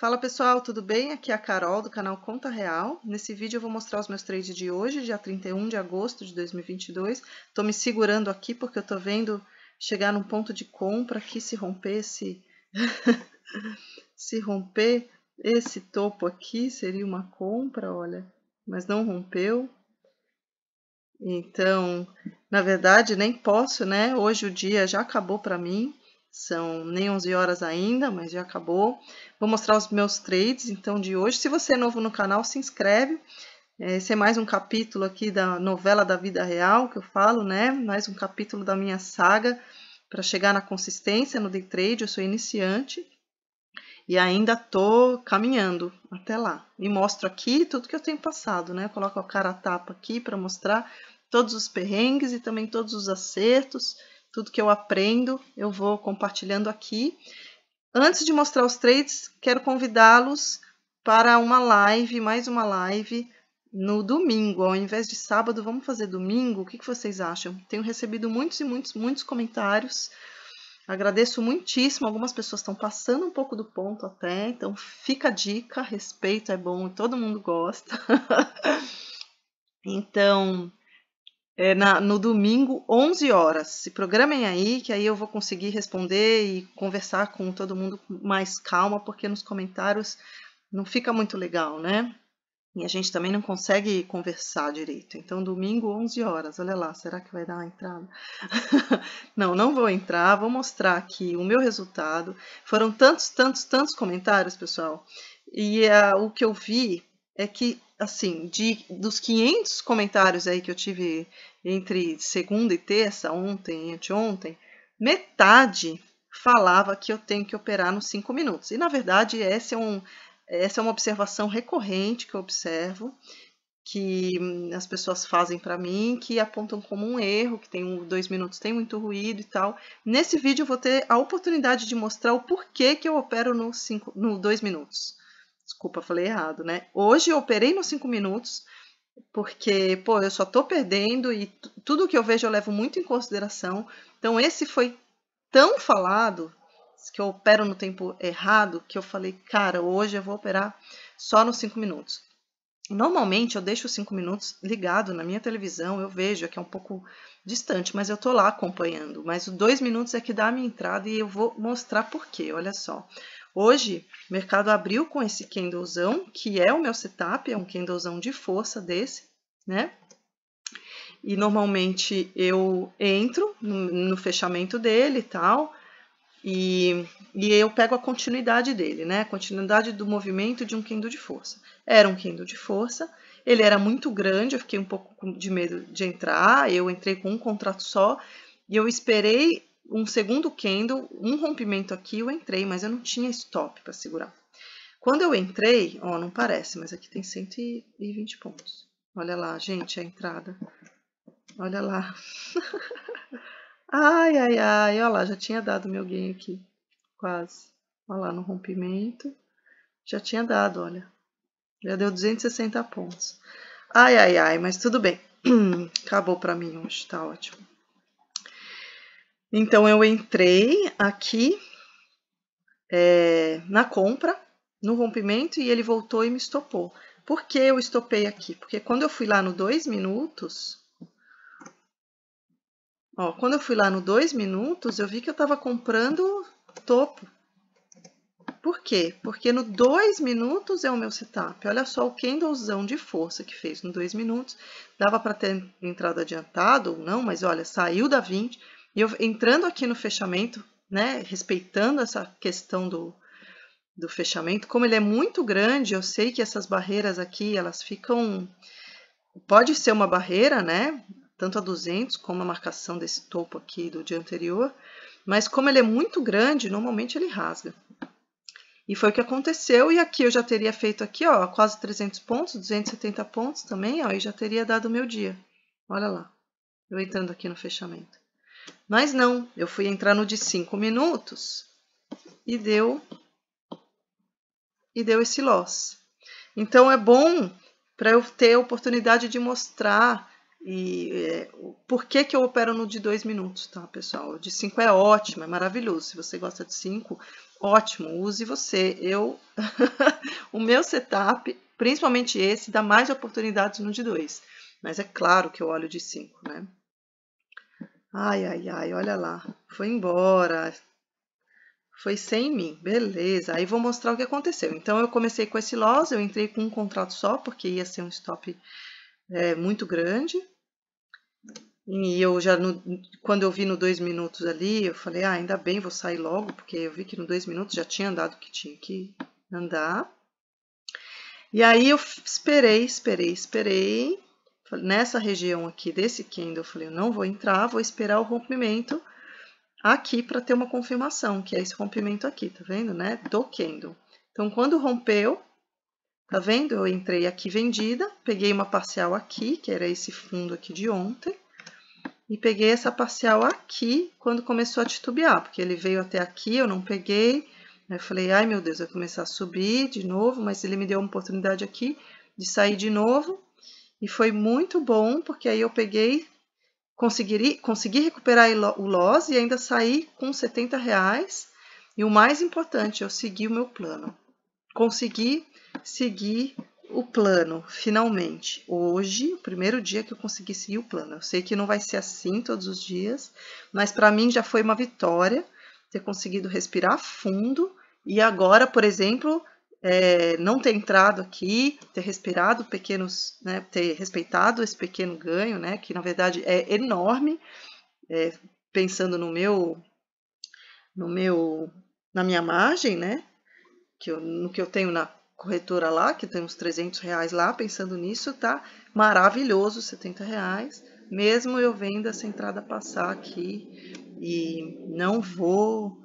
Fala pessoal, tudo bem? Aqui é a Carol do canal Conta Real. Nesse vídeo eu vou mostrar os meus trades de hoje, dia 31 de agosto de 2022. Estou me segurando aqui porque eu estou vendo chegar num ponto de compra aqui, se romper esse... se romper esse topo aqui, seria uma compra, olha. Mas não rompeu. Então, na verdade, nem posso, né? Hoje o dia já acabou para mim. São nem 11 horas ainda, mas já acabou. Vou mostrar os meus trades então de hoje. Se você é novo no canal, se inscreve. É, esse é mais um capítulo aqui da novela da vida real que eu falo, né? Mais um capítulo da minha saga para chegar na consistência no day trade. Eu sou iniciante e ainda tô caminhando até lá. E mostro aqui tudo que eu tenho passado, né? Eu coloco a cara a tapa aqui para mostrar todos os perrengues e também todos os acertos tudo que eu aprendo, eu vou compartilhando aqui. Antes de mostrar os trades, quero convidá-los para uma live, mais uma live no domingo, ao invés de sábado, vamos fazer domingo? O que, vocês acham? Tenho recebido muitos e muitos, muitos comentários. Agradeço muitíssimo. Algumas pessoas estão passando um pouco do ponto até, então fica a dica. Respeito é bom, todo mundo gosta. então, é, na, no domingo, 11 horas. Se programem aí, que aí eu vou conseguir responder e conversar com todo mundo mais calma, porque nos comentários não fica muito legal, né? E a gente também não consegue conversar direito. Então, domingo, 11 horas. Olha lá, será que vai dar uma entrada? não, não vou entrar. Vou mostrar aqui o meu resultado. Foram tantos, tantos, tantos comentários, pessoal. E uh, o que eu vi é que assim, de, dos 500 comentários aí que eu tive entre segunda e terça, ontem e anteontem, metade falava que eu tenho que operar nos 5 minutos. E, na verdade, essa é, um, essa é uma observação recorrente que eu observo, que hum, as pessoas fazem para mim, que apontam como um erro, que tem um, dois minutos tem muito ruído e tal. Nesse vídeo eu vou ter a oportunidade de mostrar o porquê que eu opero no, cinco, no dois minutos desculpa, falei errado, né? Hoje eu operei nos 5 minutos, porque, pô, eu só tô perdendo e tudo que eu vejo eu levo muito em consideração. Então, esse foi tão falado que eu opero no tempo errado que eu falei, cara, hoje eu vou operar só nos 5 minutos. Normalmente eu deixo os 5 minutos ligado na minha televisão, eu vejo, aqui é, é um pouco distante, mas eu tô lá acompanhando. Mas os 2 minutos é que dá a minha entrada e eu vou mostrar por quê, olha só. Hoje, o mercado abriu com esse candlezão, que é o meu setup, é um candlezão de força desse, né? E normalmente eu entro no, fechamento dele e tal, e, e eu pego a continuidade dele, né? A continuidade do movimento de um candle de força. Era um candle de força, ele era muito grande, eu fiquei um pouco de medo de entrar, eu entrei com um contrato só, e eu esperei um segundo candle, um rompimento aqui, eu entrei, mas eu não tinha stop para segurar. Quando eu entrei, ó, não parece, mas aqui tem 120 pontos. Olha lá, gente, a entrada. Olha lá. ai, ai, ai, olha lá, já tinha dado meu gain aqui, quase. Olha lá, no rompimento, já tinha dado, olha. Já deu 260 pontos. Ai, ai, ai, mas tudo bem. Acabou para mim hoje, tá ótimo. Então eu entrei aqui é, na compra, no rompimento, e ele voltou e me estopou. Por que eu estopei aqui? Porque quando eu fui lá no 2 minutos, ó, quando eu fui lá no 2 minutos, eu vi que eu estava comprando topo. Por quê? Porque no 2 minutos é o meu setup. Olha só o candlezão de força que fez no 2 minutos. Dava para ter entrado adiantado ou não, mas olha, saiu da 20, e eu entrando aqui no fechamento, né, respeitando essa questão do, do fechamento, como ele é muito grande, eu sei que essas barreiras aqui, elas ficam pode ser uma barreira, né? Tanto a 200 como a marcação desse topo aqui do dia anterior, mas como ele é muito grande, normalmente ele rasga. E foi o que aconteceu, e aqui eu já teria feito aqui, ó, quase 300 pontos, 270 pontos também, ó, e já teria dado o meu dia. Olha lá, eu entrando aqui no fechamento. Mas não, eu fui entrar no de 5 minutos e deu e deu esse loss. Então é bom para eu ter a oportunidade de mostrar e é, por que, que eu opero no de 2 minutos, tá, pessoal? O de 5 é ótimo, é maravilhoso. Se você gosta de 5, ótimo, use você. Eu o meu setup, principalmente esse, dá mais oportunidades no de 2. Mas é claro que eu olho de 5, né? Ai, ai, ai, olha lá. Foi embora. Foi sem mim. Beleza. Aí vou mostrar o que aconteceu. Então, eu comecei com esse loss, eu entrei com um contrato só, porque ia ser um stop é, muito grande. E eu já, no, quando eu vi no dois minutos ali, eu falei, ah, ainda bem, vou sair logo, porque eu vi que no dois minutos já tinha andado o que tinha que andar. E aí eu esperei, esperei, esperei nessa região aqui desse candle, eu falei, eu não vou entrar, vou esperar o rompimento aqui para ter uma confirmação, que é esse rompimento aqui, tá vendo, né? Do candle. Então, quando rompeu, tá vendo? Eu entrei aqui vendida, peguei uma parcial aqui, que era esse fundo aqui de ontem, e peguei essa parcial aqui quando começou a titubear, porque ele veio até aqui, eu não peguei, aí eu falei, ai meu Deus, vai começar a subir de novo, mas ele me deu uma oportunidade aqui de sair de novo, e foi muito bom, porque aí eu peguei, consegui, consegui recuperar o loss e ainda saí com 70 reais. E o mais importante, eu segui o meu plano. Consegui seguir o plano, finalmente. Hoje, o primeiro dia que eu consegui seguir o plano. Eu sei que não vai ser assim todos os dias, mas para mim já foi uma vitória ter conseguido respirar fundo. E agora, por exemplo, é, não ter entrado aqui, ter respirado pequenos, né, ter respeitado esse pequeno ganho, né, que na verdade é enorme, é, pensando no meu, no meu, na minha margem, né, que eu, no que eu tenho na corretora lá, que tem uns 300 reais lá, pensando nisso, tá maravilhoso, 70 reais, mesmo eu vendo essa entrada passar aqui e não vou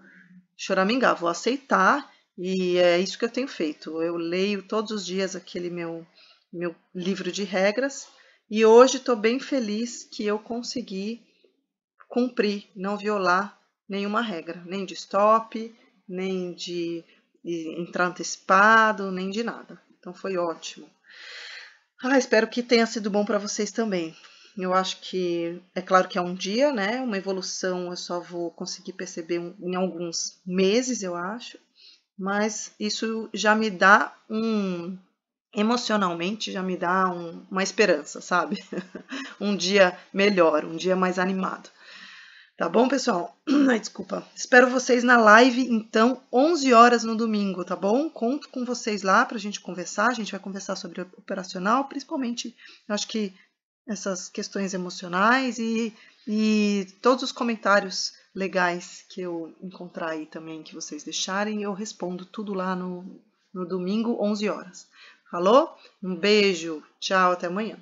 choramingar, vou aceitar e é isso que eu tenho feito. Eu leio todos os dias aquele meu, meu livro de regras e hoje estou bem feliz que eu consegui cumprir, não violar nenhuma regra, nem de stop, nem de entrar antecipado, nem de nada. Então foi ótimo. Ah, espero que tenha sido bom para vocês também. Eu acho que é claro que é um dia, né? Uma evolução eu só vou conseguir perceber em alguns meses, eu acho mas isso já me dá um. emocionalmente, já me dá um, uma esperança, sabe? um dia melhor, um dia mais animado. Tá bom, pessoal? Ai, desculpa. Espero vocês na live, então, 11 horas no domingo, tá bom? Conto com vocês lá para a gente conversar. A gente vai conversar sobre operacional, principalmente, eu acho que essas questões emocionais e, e todos os comentários legais que eu encontrar aí também, que vocês deixarem. Eu respondo tudo lá no, no domingo, 11 horas. Falou? Um beijo, tchau, até amanhã.